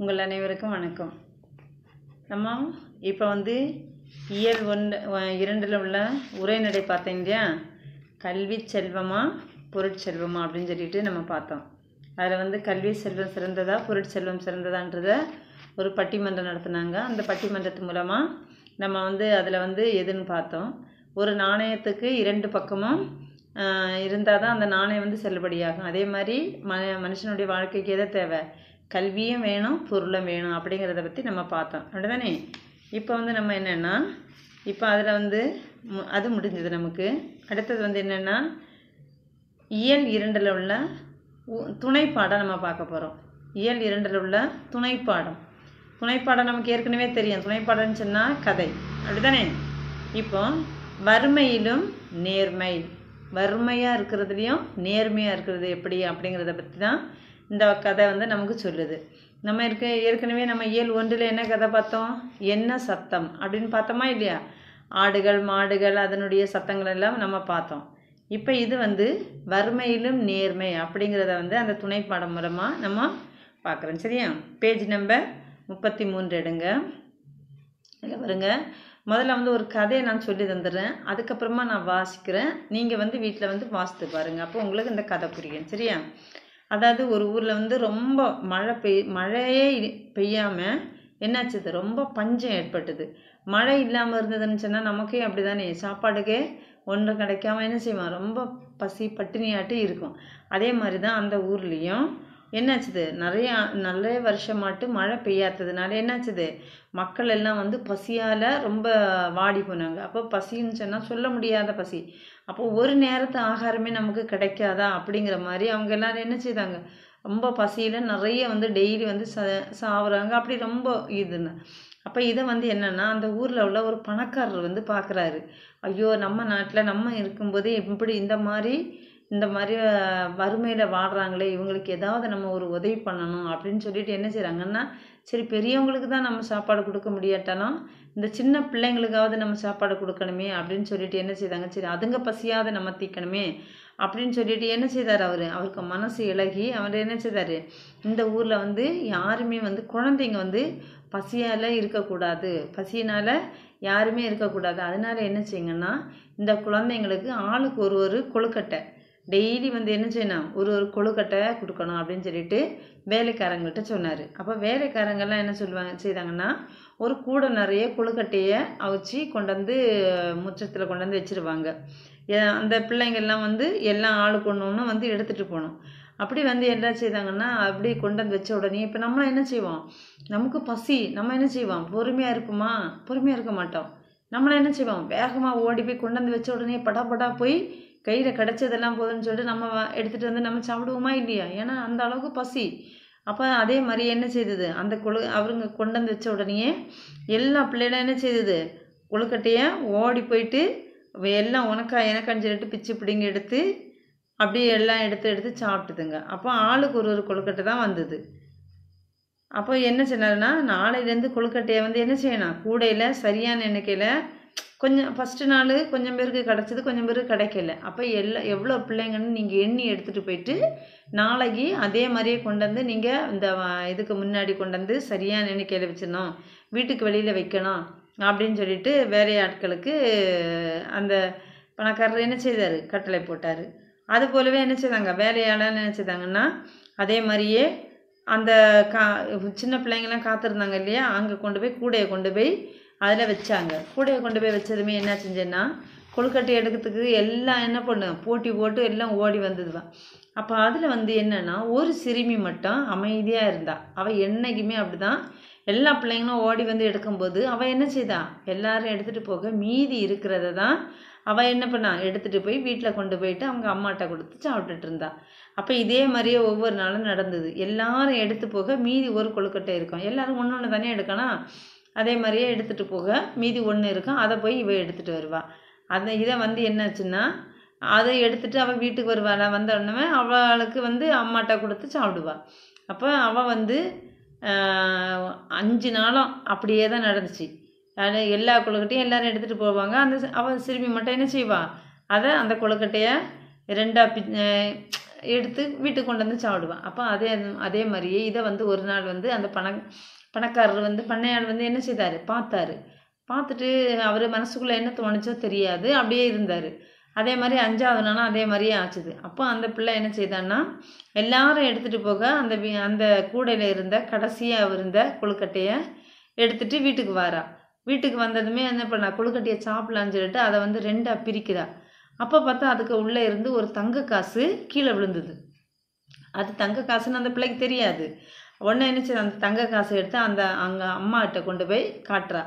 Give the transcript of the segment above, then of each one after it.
உங்கள் அனைவருக்கும் வணக்கம் நம்ம இப்போ வந்து இயல் ஒன்று இரண்டில் உள்ள உரைநடை பார்த்தேன் இல்லையா கல்வி செல்வமா பொருட்செல்வமா அப்படின்னு சொல்லிட்டு நம்ம பார்த்தோம் அதில் வந்து கல்வி செல்வம் சிறந்ததா பொருட்செல்வம் சிறந்ததான்றத ஒரு பட்டிமன்றம் நடத்துனாங்க அந்த பட்டிமன்றத்து மூலமாக நம்ம வந்து அதில் வந்து எதுன்னு பார்த்தோம் ஒரு நாணயத்துக்கு இரண்டு பக்கமும் இருந்தால் தான் அந்த நாணயம் வந்து செல்லுபடியாகும் அதே மாதிரி ம மனுஷனுடைய வாழ்க்கைக்கு எதை தேவை கல்வியும் வேணும் பொருளும் வேணும் அப்படிங்கிறத பற்றி நம்ம பார்த்தோம் அப்படி தானே இப்போ வந்து நம்ம என்னென்னா இப்போ அதில் வந்து அது முடிஞ்சது நமக்கு அடுத்தது வந்து என்னென்னா இயல் இரண்டில் உள்ள துணை பாடம் நம்ம பார்க்க போகிறோம் இயல் இரண்டில் உள்ள துணை பாடம் துணை பாடம் நமக்கு ஏற்கனவே தெரியும் துணைப்பாடம்னு சொன்னால் கதை அப்படி தானே இப்போ வறுமையிலும் நேர்மை வறுமையாக இருக்கிறதுலையும் நேர்மையாக இருக்கிறது எப்படி அப்படிங்கிறத பற்றி தான் இந்த கதை வந்து நமக்கு சொல்லுது நம்ம இருக்க ஏற்கனவே நம்ம இயல் ஒன்றில் என்ன கதை பார்த்தோம் என்ன சத்தம் அப்படின்னு பார்த்தோமா இல்லையா ஆடுகள் மாடுகள் அதனுடைய சத்தங்கள் எல்லாம் நம்ம பார்த்தோம் இப்போ இது வந்து வறுமையிலும் நேர்மை அப்படிங்கிறத வந்து அந்த துணை பாடம் மூலமாக நம்ம பார்க்குறோம் சரியா பேஜ் நம்பர் முப்பத்தி மூன்று எடுங்க இல்லை வருங்க முதல்ல வந்து ஒரு கதையை நான் சொல்லி தந்துடுறேன் அதுக்கப்புறமா நான் வாசிக்கிறேன் நீங்கள் வந்து வீட்டில் வந்து வாசித்து பாருங்கள் அப்போ உங்களுக்கு இந்த கதை புரியும் சரியா அதாவது ஒரு ஊரில் வந்து ரொம்ப மழை பெய் மழையே பெய்யாமல் என்னாச்சது ரொம்ப பஞ்சம் ஏற்பட்டது மழை இல்லாமல் இருந்ததுன்னு சொன்னால் நமக்கே அப்படி தானே சாப்பாடுக்கே ஒன்று கிடைக்காம என்ன செய்வான் ரொம்ப பசி பட்டினியாட்டி இருக்கும் அதே மாதிரி தான் அந்த ஊர்லேயும் என்னாச்சுது நிறைய நிறைய மட்டும் மழை பெய்யாததுனால என்னாச்சுது மக்கள் எல்லாம் வந்து பசியால் ரொம்ப வாடி போனாங்க அப்போ பசின்னு சொன்னால் சொல்ல முடியாத பசி அப்போ ஒரு நேரத்து ஆகாரமே நமக்கு கிடைக்காதா அப்படிங்கிற மாதிரி அவங்க எல்லாரும் என்ன செய்தாங்க ரொம்ப பசியில் நிறைய வந்து டெய்லி வந்து ச சாவுறாங்க அப்படி ரொம்ப இதுன்னு அப்போ இதை வந்து என்னென்னா அந்த ஊரில் உள்ள ஒரு பணக்காரர் வந்து பார்க்குறாரு ஐயோ நம்ம நாட்டில் நம்ம இருக்கும்போது இப்படி இந்த மாதிரி இந்த மாதிரி வறுமையில் வாடுறாங்களே இவங்களுக்கு ஏதாவது நம்ம ஒரு உதவி பண்ணணும் அப்படின்னு சொல்லிட்டு என்ன செய்கிறாங்கன்னா சரி பெரியவங்களுக்கு தான் நம்ம சாப்பாடு கொடுக்க முடியாட்டாலும் இந்த சின்ன பிள்ளைங்களுக்காவது நம்ம சாப்பாடு கொடுக்கணுமே அப்படின்னு சொல்லிட்டு என்ன செய்தாங்க சரி அதுங்க பசியாவது நம்ம தீக்கணுமே அப்படின்னு சொல்லிட்டு என்ன செய்தார் அவர் அவருக்கு மனசு இழகி அவர் என்ன செய்தார் இந்த ஊரில் வந்து யாருமே வந்து குழந்தைங்க வந்து பசியால் இருக்கக்கூடாது பசியினால் யாருமே இருக்கக்கூடாது அதனால் என்ன செய்யுங்கன்னா இந்த குழந்தைங்களுக்கு ஆளுக்கு ஒரு ஒரு கொழுக்கட்டை டெய்லி வந்து என்ன செய்யணும் ஒரு ஒரு கொழுக்கட்டை கொடுக்கணும் அப்படின்னு சொல்லிட்டு வேலைக்காரங்கள்ட்ட சொன்னார் அப்போ வேலைக்காரங்கள்லாம் என்ன சொல்லுவாங்க செய்தாங்கன்னா ஒரு கூடை நிறைய குழுக்கட்டையை அவிச்சு கொண்டாந்து முற்றத்தில் கொண்டாந்து வச்சுருவாங்க அந்த பிள்ளைங்கள்லாம் வந்து எல்லாம் ஆள் கொண்டு ஒன்று வந்து எடுத்துகிட்டு போகணும் அப்படி வந்து என்ன செய்தாங்கன்னா அப்படி வந்து வச்ச உடனே இப்போ நம்மளாம் என்ன செய்வோம் நமக்கு பசி நம்ம என்ன செய்வோம் பொறுமையாக இருப்போமா பொறுமையாக இருக்க மாட்டோம் நம்மளாம் என்ன செய்வோம் வேகமாக ஓடி போய் கொண்டாந்து வச்ச உடனே படாபடா போய் கையில் கிடச்சதெல்லாம் போதும்னு சொல்லிட்டு நம்ம எடுத்துகிட்டு வந்து நம்ம சாப்பிடுவோமா இல்லையா ஏன்னா அந்த அளவுக்கு பசி அப்போ அதே மாதிரி என்ன செய்தது அந்த கொழு அவருங்க கொண்டு வந்து வச்ச உடனேயே எல்லா பிள்ளைகளும் என்ன செய்தது கொழுக்கட்டையை ஓடி போயிட்டு எல்லாம் உனக்கா எனக்கான்னு சொல்லிட்டு பிச்சு பிடிங்க எடுத்து அப்படியே எல்லாம் எடுத்து எடுத்து சாப்பிட்டுதுங்க அப்போ ஆளுக்கு ஒரு ஒரு கொழுக்கட்டை தான் வந்தது அப்போ என்ன சொன்னாருன்னா நாளையிலேருந்து கொழுக்கட்டையை வந்து என்ன செய்யணும் கூடையில் சரியான எண்ணிக்கையில் கொஞ்சம் ஃபஸ்ட்டு நாள் கொஞ்சம் பேருக்கு கிடச்சிது கொஞ்சம் பேருக்கு கிடைக்கல அப்போ எல்லா எவ்வளோ பிள்ளைங்கன்னு நீங்கள் எண்ணி எடுத்துகிட்டு போயிட்டு நாளைக்கு அதே மாதிரியே கொண்டு வந்து நீங்கள் இந்த இதுக்கு முன்னாடி கொண்டு வந்து சரியான எண்ணிக்கையில் வச்சிடணும் வீட்டுக்கு வெளியில் வைக்கணும் அப்படின்னு சொல்லிட்டு வேலை ஆட்களுக்கு அந்த பணக்காரர் என்ன செய்தார் கட்டளை போட்டார் அது போலவே என்ன செய்தாங்க வேலையாளர் என்ன செய்தாங்கன்னா அதே மாதிரியே அந்த கா சின்ன பிள்ளைங்கெல்லாம் காத்திருந்தாங்க இல்லையா அங்கே கொண்டு போய் கூடையை கொண்டு போய் அதில் வச்சாங்க கூடையை கொண்டு போய் வச்சதுமே என்ன செஞ்சேன்னா கொழுக்கட்டை எடுக்கிறதுக்கு எல்லாம் என்ன பண்ணுவேன் போட்டி போட்டு எல்லாம் ஓடி வந்ததுவான் அப்போ அதில் வந்து என்னென்னா ஒரு சிறுமி மட்டும் அமைதியாக இருந்தாள் அவள் என்றைக்குமே அப்படி தான் எல்லா பிள்ளைங்களும் ஓடி வந்து எடுக்கும்போது அவள் என்ன செய்தா எல்லாரும் எடுத்துகிட்டு போக மீதி இருக்கிறத தான் அவள் என்ன பண்ணா எடுத்துகிட்டு போய் வீட்டில் கொண்டு போயிட்டு அவங்க அம்மாட்ட கொடுத்து சாப்பிட்டுட்டு இருந்தா அப்போ இதே மாதிரியே ஒவ்வொரு நாளும் நடந்தது எல்லாரும் எடுத்து போக மீதி ஒரு கொழுக்கட்டை இருக்கும் எல்லாரும் ஒன்று ஒன்று தானே எடுக்கணும் அதே மாதிரியே எடுத்துகிட்டு போக மீதி ஒன்று இருக்கும் அதை போய் இவ எடுத்துகிட்டு வருவாள் அந்த இதை வந்து என்னாச்சுன்னா அதை எடுத்துகிட்டு அவள் வீட்டுக்கு வருவாள் வந்த உடனே அவளுக்கு வந்து அம்மாட்ட கொடுத்து சாப்பிடுவாள் அப்போ அவள் வந்து அஞ்சு நாளும் அப்படியே தான் நடந்துச்சு அதில் எல்லா கொழுக்கட்டையும் எல்லோரும் எடுத்துகிட்டு போவாங்க அந்த அவள் சிறுமி மட்டும் என்ன செய்வாள் அதை அந்த கொழுக்கட்டையை ரெண்டாக பி எடுத்து வீட்டுக்கு கொண்டு வந்து சாப்பிடுவேன் அப்போ அதே அதே மாதிரியே இதை வந்து ஒரு நாள் வந்து அந்த பண பணக்காரர் வந்து பண்ணையாள் வந்து என்ன செய்தார் பார்த்தாரு பார்த்துட்டு அவர் மனசுக்குள்ளே என்ன தோணுச்சோ தெரியாது அப்படியே இருந்தார் அதே மாதிரி அஞ்சாவது நாளும் அதே மாதிரியே ஆச்சுது அப்போ அந்த பிள்ளை என்ன செய்தான்னா எல்லாரும் எடுத்துகிட்டு போக அந்த அந்த கூடையில் இருந்த கடைசியாக இருந்த கொழுக்கட்டையை எடுத்துகிட்டு வீட்டுக்கு வாரா வீட்டுக்கு வந்ததுமே என்ன பண்ணா கொழுக்கட்டையை சாப்பிட்லான்னு சொல்லிட்டு அதை வந்து ரெண்டாக பிரிக்கிறா அப்போ பார்த்தா அதுக்கு உள்ளே இருந்து ஒரு தங்க காசு கீழே விழுந்தது அது தங்க காசுன்னு அந்த பிள்ளைக்கு தெரியாது உடனே என்ன அந்த தங்க காசு எடுத்து அந்த அங்கே அம்மாகிட்ட கொண்டு போய் காட்டுறா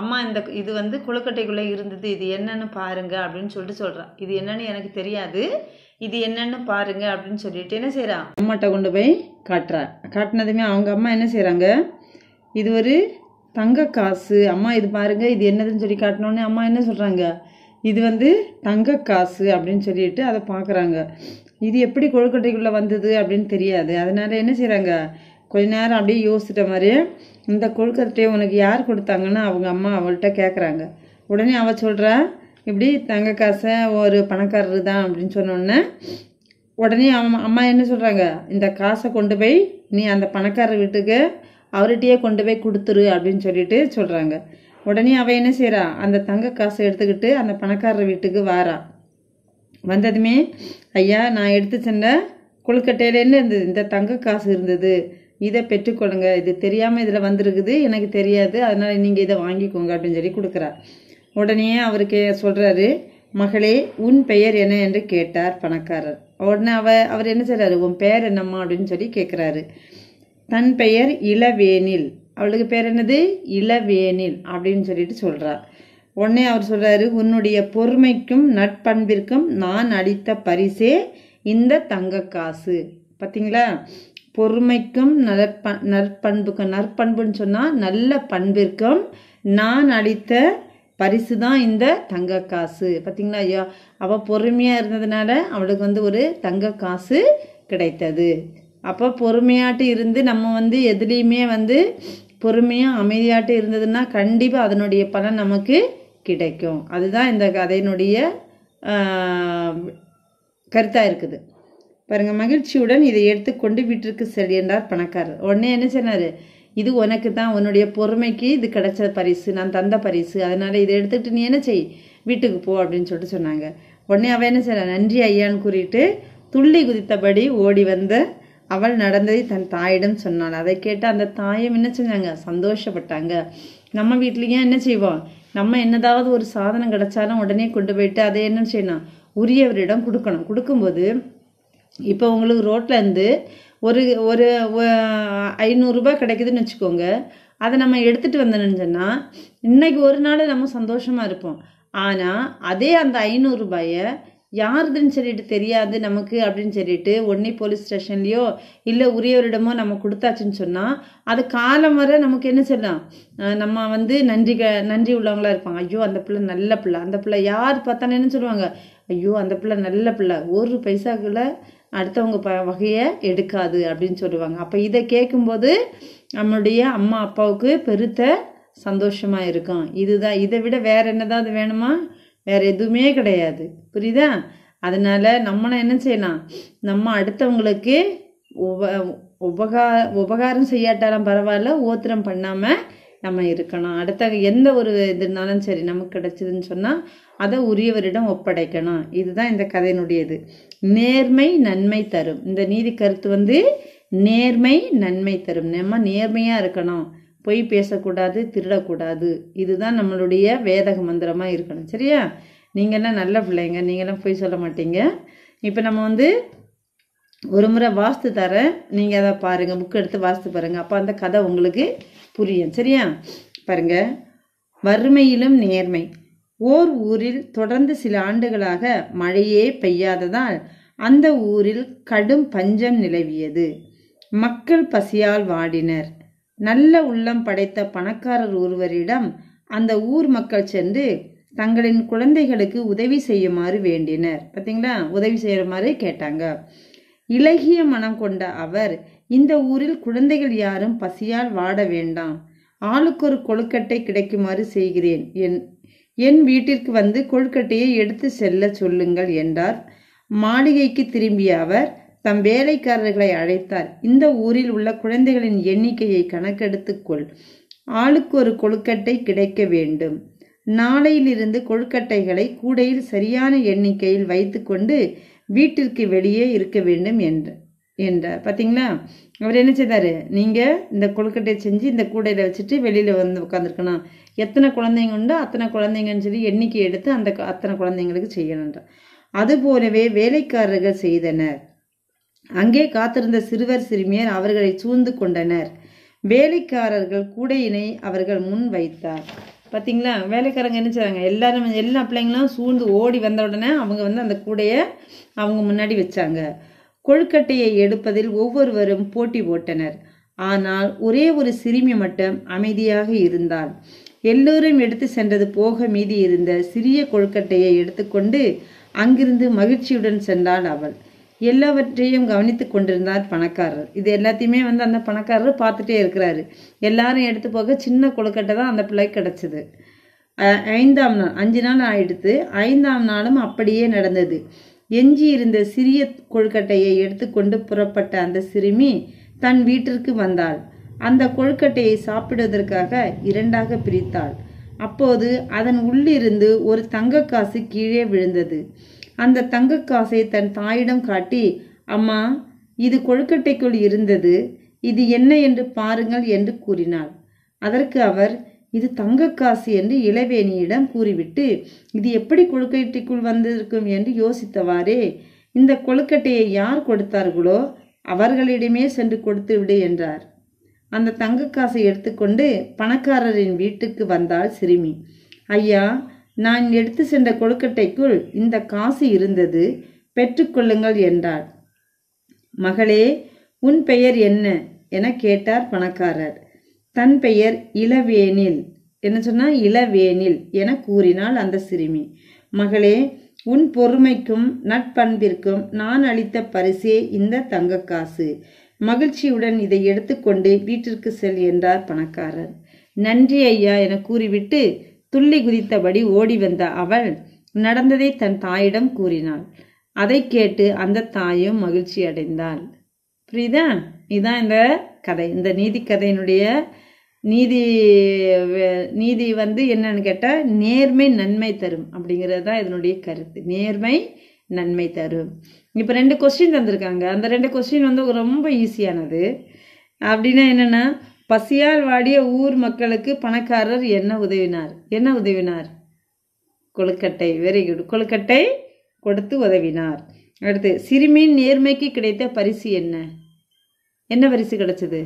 அம்மா இந்த இது வந்து குளக்கட்டைக்குள்ளே இருந்தது இது என்னன்னு பாருங்க அப்படின்னு சொல்லிட்டு சொல்கிறா இது என்னன்னு எனக்கு தெரியாது இது என்னன்னு பாருங்க அப்படின்னு சொல்லிட்டு என்ன செய்கிறா அம்மாட்ட கொண்டு போய் காட்டுறா காட்டினதுமே அவங்க அம்மா என்ன செய்கிறாங்க இது ஒரு தங்க காசு அம்மா இது பாருங்க இது என்னதுன்னு சொல்லி காட்டினோடனே அம்மா என்ன சொல்கிறாங்க இது வந்து தங்க காசு அப்படின்னு சொல்லிட்டு அதை பார்க்குறாங்க இது எப்படி கொழுக்கட்டைக்குள்ளே வந்தது அப்படின்னு தெரியாது அதனால் என்ன செய்கிறாங்க கொஞ்ச நேரம் அப்படியே யோசிச்சிட்ட மாதிரியே இந்த கொழுக்கட்டையை உனக்கு யார் கொடுத்தாங்கன்னு அவங்க அம்மா அவள்கிட்ட கேட்குறாங்க உடனே அவள் சொல்கிறா இப்படி தங்க காசை ஒரு பணக்காரர் தான் அப்படின்னு சொன்னோடனே உடனே அம்மா அம்மா என்ன சொல்கிறாங்க இந்த காசை கொண்டு போய் நீ அந்த பணக்காரர் வீட்டுக்கு அவர்கிட்டயே கொண்டு போய் கொடுத்துரு அப்படின்னு சொல்லிட்டு சொல்கிறாங்க உடனே அவள் என்ன செய்கிறா அந்த தங்க காசை எடுத்துக்கிட்டு அந்த பணக்காரர் வீட்டுக்கு வாரா வந்ததுமே ஐயா நான் எடுத்து சென்ற கொழுக்கட்டையிலேருந்து இருந்தது இந்த தங்க காசு இருந்தது இதை பெற்றுக்கொள்ளுங்க இது தெரியாமல் இதில் வந்திருக்குது எனக்கு தெரியாது அதனால் நீங்கள் இதை வாங்கிக்கோங்க அப்படின்னு சொல்லி கொடுக்குறா உடனே அவருக்கு சொல்கிறாரு மகளே உன் பெயர் என்ன என்று கேட்டார் பணக்காரர் உடனே அவ அவர் என்ன செய்கிறாரு உன் பெயர் என்னம்மா அப்படின்னு சொல்லி கேட்குறாரு தன் பெயர் இளவேனில் அவளுக்கு பேர் என்னது இளவேனில் அப்படின்னு சொல்லிட்டு சொல்கிறார் உடனே அவர் சொல்கிறாரு உன்னுடைய பொறுமைக்கும் நட்பண்பிற்கும் நான் அளித்த பரிசே இந்த தங்க காசு பார்த்தீங்களா பொறுமைக்கும் நற்ப நற்பண்புக்கும் நற்பண்புன்னு சொன்னால் நல்ல பண்பிற்கும் நான் அளித்த பரிசு தான் இந்த தங்க காசு பார்த்தீங்களா ஐயா அவள் பொறுமையாக இருந்ததுனால அவளுக்கு வந்து ஒரு தங்க காசு கிடைத்தது அப்போ பொறுமையாட்டு இருந்து நம்ம வந்து எதுலேயுமே வந்து பொறுமையாக அமைதியாட்டு இருந்ததுன்னா கண்டிப்பாக அதனுடைய பலன் நமக்கு கிடைக்கும் அதுதான் இந்த கதையினுடைய கருத்தாக இருக்குது பாருங்க மகிழ்ச்சியுடன் இதை எடுத்துக்கொண்டு வீட்டிற்கு செல் என்றார் பணக்காரர் உடனே என்ன சொன்னார் இது உனக்கு தான் உன்னுடைய பொறுமைக்கு இது கிடைச்ச பரிசு நான் தந்த பரிசு அதனால் இதை எடுத்துகிட்டு நீ என்ன செய் வீட்டுக்கு போ அப்படின்னு சொல்லிட்டு சொன்னாங்க உடனே அவன் என்ன செய்யறான் நன்றி ஐயான்னு கூறிட்டு துள்ளி குதித்தபடி ஓடி வந்த அவள் நடந்ததை தன் தாயிடம் சொன்னாள் அதை கேட்டு அந்த தாயும் என்ன செஞ்சாங்க சந்தோஷப்பட்டாங்க நம்ம வீட்லேயும் என்ன செய்வோம் நம்ம என்னதாவது ஒரு சாதனம் கிடைச்சாலும் உடனே கொண்டு போயிட்டு அதை என்ன செய்யணும் உரியவரிடம் கொடுக்கணும் கொடுக்கும்போது இப்போ உங்களுக்கு ரோட்லேருந்து ஒரு ஒரு ஐநூறுரூபா கிடைக்குதுன்னு வச்சுக்கோங்க அதை நம்ம எடுத்துகிட்டு வந்தோம்னு சொன்னால் இன்றைக்கி ஒரு நாள் நம்ம சந்தோஷமாக இருப்போம் ஆனால் அதே அந்த ஐநூறுரூபாயை யாருதுன்னு சொல்லிட்டு தெரியாது நமக்கு அப்படின்னு சொல்லிட்டு ஒன்னே போலீஸ் ஸ்டேஷன்லேயோ இல்லை உரியவரிடமோ நம்ம கொடுத்தாச்சுன்னு சொன்னால் அது காலம் வர நமக்கு என்ன சொல்லலாம் நம்ம வந்து நன்றி நன்றி உள்ளவங்களா இருப்பாங்க ஐயோ அந்த பிள்ளை நல்ல பிள்ளை அந்த பிள்ளை யார் பார்த்தாலும் என்ன சொல்லுவாங்க ஐயோ அந்த பிள்ளை நல்ல பிள்ளை ஒரு பைசாக்குள்ள அடுத்தவங்க ப வகையை எடுக்காது அப்படின்னு சொல்லுவாங்க அப்போ இதை கேட்கும்போது நம்மளுடைய அம்மா அப்பாவுக்கு பெருத்த சந்தோஷமாக இருக்கும் இதுதான் இதை விட வேறு அது வேணுமா வேறு எதுவுமே கிடையாது புரியுதா அதனால் நம்மளை என்ன செய்யலாம் நம்ம அடுத்தவங்களுக்கு உப உபகா உபகாரம் செய்யாட்டாலும் பரவாயில்ல ஓத்திரம் பண்ணாமல் நம்ம இருக்கணும் அடுத்த எந்த ஒரு இதுனாலும் சரி நமக்கு கிடச்சிதுன்னு சொன்னால் அதை உரியவரிடம் ஒப்படைக்கணும் இதுதான் இந்த கதையினுடையது நேர்மை நன்மை தரும் இந்த நீதி கருத்து வந்து நேர்மை நன்மை தரும் நம்ம நேர்மையாக இருக்கணும் பொய் பேசக்கூடாது திருடக்கூடாது இதுதான் நம்மளுடைய வேதக மந்திரமாக இருக்கணும் சரியா நீங்கள்லாம் நல்ல பிள்ளைங்க நீங்கள்லாம் பொய் சொல்ல மாட்டீங்க இப்போ நம்ம வந்து ஒரு முறை வாஸ்து தரேன் நீங்கள் அதை பாருங்கள் புக் எடுத்து வாஸ்து பாருங்கள் அப்போ அந்த கதை உங்களுக்கு புரியும் சரியா பாருங்கள் வறுமையிலும் நேர்மை ஓர் ஊரில் தொடர்ந்து சில ஆண்டுகளாக மழையே பெய்யாததால் அந்த ஊரில் கடும் பஞ்சம் நிலவியது மக்கள் பசியால் வாடினர் நல்ல உள்ளம் படைத்த பணக்காரர் ஒருவரிடம் அந்த ஊர் மக்கள் சென்று தங்களின் குழந்தைகளுக்கு உதவி செய்யுமாறு வேண்டினர் பார்த்தீங்களா உதவி செய்கிற மாதிரி கேட்டாங்க இலகிய மனம் கொண்ட அவர் இந்த ஊரில் குழந்தைகள் யாரும் பசியால் வாட வேண்டாம் ஆளுக்கு ஒரு கொழுக்கட்டை கிடைக்குமாறு செய்கிறேன் என் என் வீட்டிற்கு வந்து கொழுக்கட்டையை எடுத்து செல்ல சொல்லுங்கள் என்றார் மாளிகைக்கு திரும்பிய அவர் தம் வேலைக்காரர்களை அழைத்தார் இந்த ஊரில் உள்ள குழந்தைகளின் எண்ணிக்கையை கணக்கெடுத்துக்கொள் ஆளுக்கு ஒரு கொழுக்கட்டை கிடைக்க வேண்டும் நாளையிலிருந்து கொழுக்கட்டைகளை கூடையில் சரியான எண்ணிக்கையில் வைத்துக்கொண்டு வீட்டிற்கு வெளியே இருக்க வேண்டும் என்ற என்றார் பார்த்தீங்களா அவர் என்ன செய்தார் நீங்கள் இந்த கொழுக்கட்டையை செஞ்சு இந்த கூடையில் வச்சுட்டு வெளியில் வந்து உட்காந்துருக்கணும் எத்தனை குழந்தைங்க உண்டோ அத்தனை குழந்தைங்கன்னு சொல்லி எண்ணிக்கை எடுத்து அந்த அத்தனை குழந்தைங்களுக்கு செய்யணுன்றார் அதுபோலவே வேலைக்காரர்கள் செய்தனர் அங்கே காத்திருந்த சிறுவர் சிறுமியர் அவர்களை சூழ்ந்து கொண்டனர் வேலைக்காரர்கள் கூடையினை அவர்கள் முன் வைத்தார் பார்த்தீங்களா வேலைக்காரங்க என்ன செய்வாங்க எல்லாரும் எல்லா பிள்ளைங்களும் சூழ்ந்து ஓடி வந்த உடனே அவங்க வந்து அந்த கூடையை அவங்க முன்னாடி வச்சாங்க கொழுக்கட்டையை எடுப்பதில் ஒவ்வொருவரும் போட்டி போட்டனர் ஆனால் ஒரே ஒரு சிறுமி மட்டும் அமைதியாக இருந்தால் எல்லோரும் எடுத்து சென்றது போக மீதி இருந்த சிறிய கொழுக்கட்டையை எடுத்துக்கொண்டு அங்கிருந்து மகிழ்ச்சியுடன் சென்றாள் அவள் எல்லாவற்றையும் கவனித்து கொண்டிருந்தார் பணக்காரர் இது எல்லாத்தையுமே வந்து அந்த பணக்காரர் பார்த்துட்டே இருக்கிறாரு எல்லாரும் எடுத்து போக சின்ன கொழுக்கட்டை தான் அந்த பிள்ளை கிடச்சிது ஐந்தாம் நாள் அஞ்சு நாள் ஆயிடுத்து ஐந்தாம் நாளும் அப்படியே நடந்தது எஞ்சி இருந்த சிறிய கொழுக்கட்டையை எடுத்துக்கொண்டு புறப்பட்ட அந்த சிறுமி தன் வீட்டிற்கு வந்தாள் அந்த கொழுக்கட்டையை சாப்பிடுவதற்காக இரண்டாக பிரித்தாள் அப்போது அதன் உள்ளிருந்து ஒரு தங்க காசு கீழே விழுந்தது அந்த தங்க காசை தன் தாயிடம் காட்டி அம்மா இது கொழுக்கட்டைக்குள் இருந்தது இது என்ன என்று பாருங்கள் என்று கூறினாள் அதற்கு அவர் இது தங்க காசு என்று இளவேணியிடம் கூறிவிட்டு இது எப்படி கொழுக்கட்டைக்குள் வந்திருக்கும் என்று யோசித்தவாறே இந்த கொழுக்கட்டையை யார் கொடுத்தார்களோ அவர்களிடமே சென்று கொடுத்து விடு என்றார் அந்த தங்க காசை எடுத்துக்கொண்டு பணக்காரரின் வீட்டுக்கு வந்தாள் சிறுமி ஐயா நான் எடுத்து சென்ற கொழுக்கட்டைக்குள் இந்த காசு இருந்தது பெற்றுக்கொள்ளுங்கள் என்றார் மகளே உன் பெயர் என்ன என கேட்டார் பணக்காரர் தன் பெயர் இளவேனில் என்ன சொன்னால் இளவேனில் என கூறினாள் அந்த சிறுமி மகளே உன் பொறுமைக்கும் நட்பண்பிற்கும் நான் அளித்த பரிசே இந்த தங்க காசு மகிழ்ச்சியுடன் இதை எடுத்துக்கொண்டு வீட்டிற்கு செல் என்றார் பணக்காரர் நன்றி ஐயா என கூறிவிட்டு துள்ளி குதித்தபடி ஓடி வந்த அவள் நடந்ததை தன் தாயிடம் கூறினாள் அதை கேட்டு அந்த தாயும் மகிழ்ச்சி அடைந்தாள் புரியுதா இதுதான் இந்த கதை இந்த நீதி கதையினுடைய நீதி நீதி வந்து என்னன்னு கேட்டால் நேர்மை நன்மை தரும் அப்படிங்கிறது தான் இதனுடைய கருத்து நேர்மை நன்மை தரும் இப்போ ரெண்டு கொஸ்டின் தந்திருக்காங்க அந்த ரெண்டு கொஸ்டின் வந்து ரொம்ப ஈஸியானது அப்படின்னா என்னென்னா பசியால் வாடிய ஊர் மக்களுக்கு பணக்காரர் என்ன உதவினார் என்ன உதவினார் கொழுக்கட்டை வெரி குட் கொழுக்கட்டை கொடுத்து உதவினார் அடுத்து சிறுமியின் நேர்மைக்கு கிடைத்த பரிசு என்ன என்ன பரிசு கிடைச்சது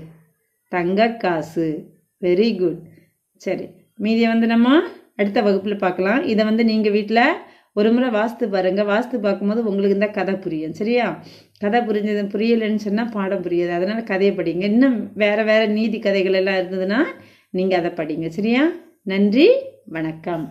தங்க காசு வெரி குட் சரி மீதியை வந்து நம்ம அடுத்த வகுப்பில் பார்க்கலாம் இதை வந்து நீங்கள் வீட்டில் ஒரு முறை வாஸ்து பாருங்கள் வாஸ்து பார்க்கும்போது உங்களுக்கு இந்த கதை புரியும் சரியா கதை புரிஞ்சது புரியலைன்னு சொன்னால் பாடம் புரியாது அதனால் கதையை படிங்க இன்னும் வேறு வேறு நீதி கதைகள் எல்லாம் இருந்ததுன்னா நீங்கள் அதை படிங்க சரியா நன்றி வணக்கம்